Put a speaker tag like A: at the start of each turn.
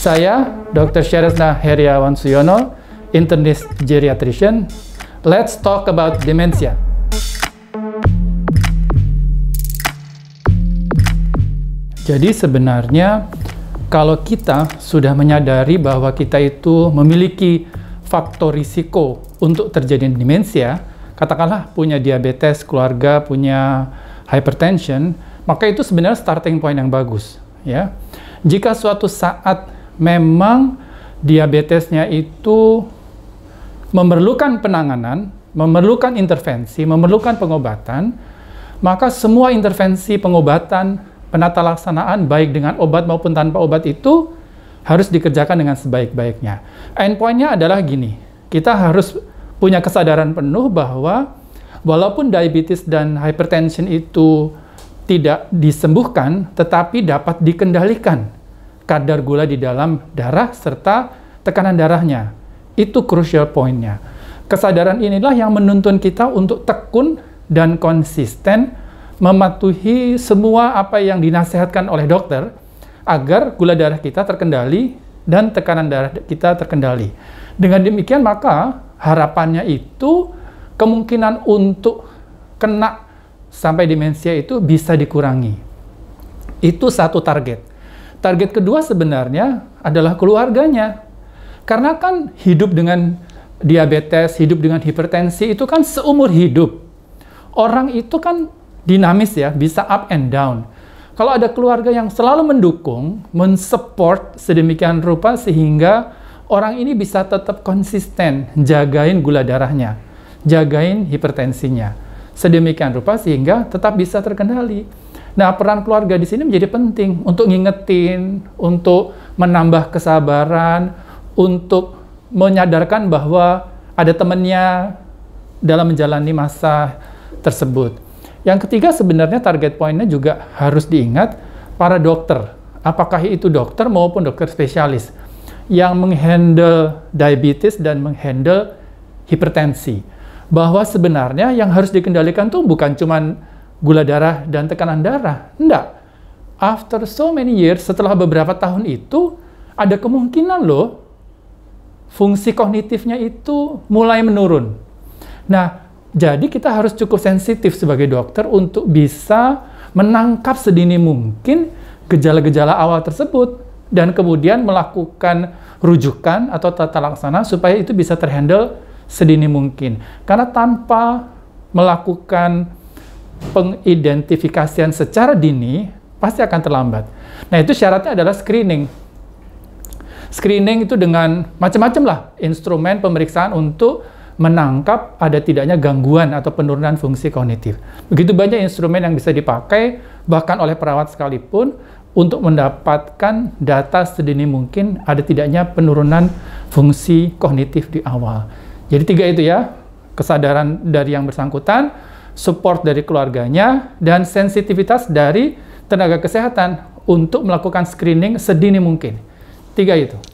A: Saya Dr. Syaratna Heriawan Suyono, internist geriatrician. Let's talk about dementia. Jadi sebenarnya kalau kita sudah menyadari bahwa kita itu memiliki faktor risiko untuk terjadi demensia, katakanlah punya diabetes, keluarga punya hypertension, maka itu sebenarnya starting point yang bagus ya. Jika suatu saat memang diabetesnya itu memerlukan penanganan, memerlukan intervensi, memerlukan pengobatan, maka semua intervensi pengobatan, penata laksanaan baik dengan obat maupun tanpa obat itu harus dikerjakan dengan sebaik-baiknya. Endpointnya adalah gini, kita harus punya kesadaran penuh bahwa walaupun diabetes dan hypertension itu tidak disembuhkan, tetapi dapat dikendalikan kadar gula di dalam darah serta tekanan darahnya. Itu crucial pointnya. Kesadaran inilah yang menuntun kita untuk tekun dan konsisten mematuhi semua apa yang dinasehatkan oleh dokter agar gula darah kita terkendali dan tekanan darah kita terkendali. Dengan demikian maka harapannya itu kemungkinan untuk kena sampai demensia itu bisa dikurangi. Itu satu target. Target kedua sebenarnya adalah keluarganya. Karena kan hidup dengan diabetes, hidup dengan hipertensi itu kan seumur hidup. Orang itu kan dinamis ya, bisa up and down. Kalau ada keluarga yang selalu mendukung, mensupport sedemikian rupa sehingga orang ini bisa tetap konsisten jagain gula darahnya, jagain hipertensinya. Sedemikian rupa sehingga tetap bisa terkendali. Nah, peran keluarga di sini menjadi penting untuk ngingetin, untuk menambah kesabaran, untuk menyadarkan bahwa ada temannya dalam menjalani masa tersebut. Yang ketiga sebenarnya target poinnya juga harus diingat para dokter. Apakah itu dokter maupun dokter spesialis yang menghandle diabetes dan menghandle hipertensi. Bahwa sebenarnya yang harus dikendalikan tuh bukan cuman gula darah dan tekanan darah. Enggak. After so many years, setelah beberapa tahun itu, ada kemungkinan loh fungsi kognitifnya itu mulai menurun. Nah, jadi kita harus cukup sensitif sebagai dokter untuk bisa menangkap sedini mungkin gejala-gejala awal tersebut dan kemudian melakukan rujukan atau tata laksana supaya itu bisa terhandle sedini mungkin. Karena tanpa melakukan pengidentifikasian secara dini, pasti akan terlambat. Nah, itu syaratnya adalah screening. Screening itu dengan macam-macam lah instrumen pemeriksaan untuk menangkap ada tidaknya gangguan atau penurunan fungsi kognitif. Begitu banyak instrumen yang bisa dipakai, bahkan oleh perawat sekalipun, untuk mendapatkan data sedini mungkin ada tidaknya penurunan fungsi kognitif di awal. Jadi tiga itu ya, kesadaran dari yang bersangkutan, support dari keluarganya, dan sensitivitas dari tenaga kesehatan untuk melakukan screening sedini mungkin. Tiga itu.